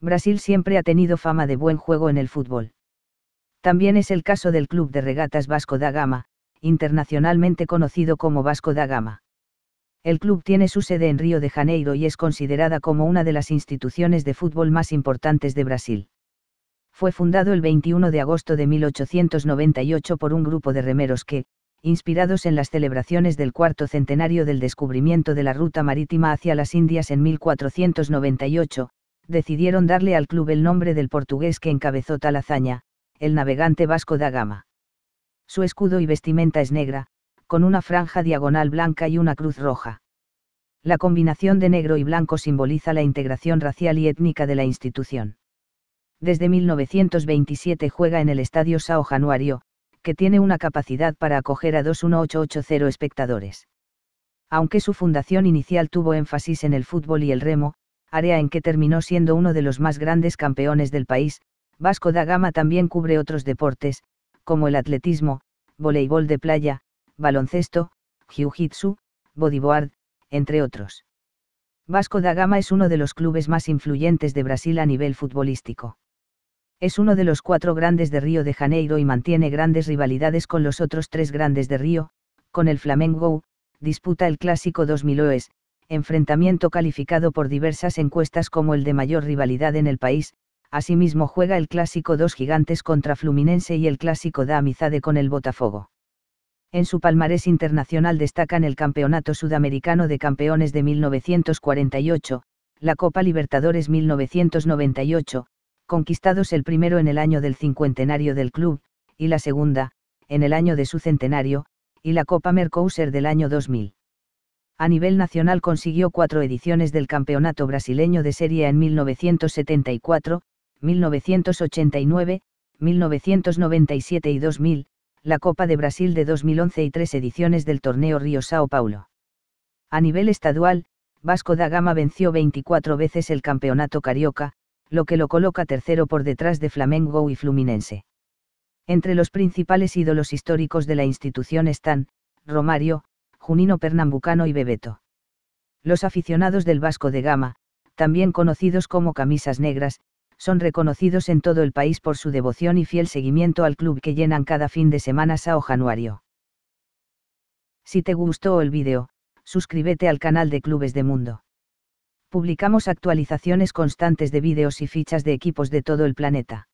Brasil siempre ha tenido fama de buen juego en el fútbol. También es el caso del Club de Regatas Vasco da Gama, internacionalmente conocido como Vasco da Gama. El club tiene su sede en Río de Janeiro y es considerada como una de las instituciones de fútbol más importantes de Brasil. Fue fundado el 21 de agosto de 1898 por un grupo de remeros que, inspirados en las celebraciones del cuarto centenario del descubrimiento de la ruta marítima hacia las Indias en 1498, decidieron darle al club el nombre del portugués que encabezó tal hazaña, el navegante Vasco da Gama. Su escudo y vestimenta es negra, con una franja diagonal blanca y una cruz roja. La combinación de negro y blanco simboliza la integración racial y étnica de la institución. Desde 1927 juega en el Estadio Sao Januario, que tiene una capacidad para acoger a 21880 espectadores. Aunque su fundación inicial tuvo énfasis en el fútbol y el remo, área en que terminó siendo uno de los más grandes campeones del país, Vasco da Gama también cubre otros deportes, como el atletismo, voleibol de playa, baloncesto, jiu-jitsu, bodyboard, entre otros. Vasco da Gama es uno de los clubes más influyentes de Brasil a nivel futbolístico. Es uno de los cuatro grandes de Río de Janeiro y mantiene grandes rivalidades con los otros tres grandes de Río, con el Flamengo, disputa el Clásico 2000 OES, enfrentamiento calificado por diversas encuestas como el de mayor rivalidad en el país, asimismo juega el Clásico 2 Gigantes contra Fluminense y el Clásico da Amizade con el Botafogo. En su palmarés internacional destacan el Campeonato Sudamericano de Campeones de 1948, la Copa Libertadores 1998, conquistados el primero en el año del cincuentenario del club, y la segunda, en el año de su centenario, y la Copa Mercosur del año 2000. A nivel nacional consiguió cuatro ediciones del Campeonato Brasileño de Serie en 1974, 1989, 1997 y 2000, la Copa de Brasil de 2011 y tres ediciones del torneo Río Sao Paulo. A nivel estadual, Vasco da Gama venció 24 veces el campeonato carioca, lo que lo coloca tercero por detrás de Flamengo y Fluminense. Entre los principales ídolos históricos de la institución están, Romario, Junino Pernambucano y Bebeto. Los aficionados del Vasco de Gama, también conocidos como camisas negras, son reconocidos en todo el país por su devoción y fiel seguimiento al club que llenan cada fin de semana Sao Januario. Si te gustó el vídeo, suscríbete al canal de Clubes de Mundo. Publicamos actualizaciones constantes de vídeos y fichas de equipos de todo el planeta.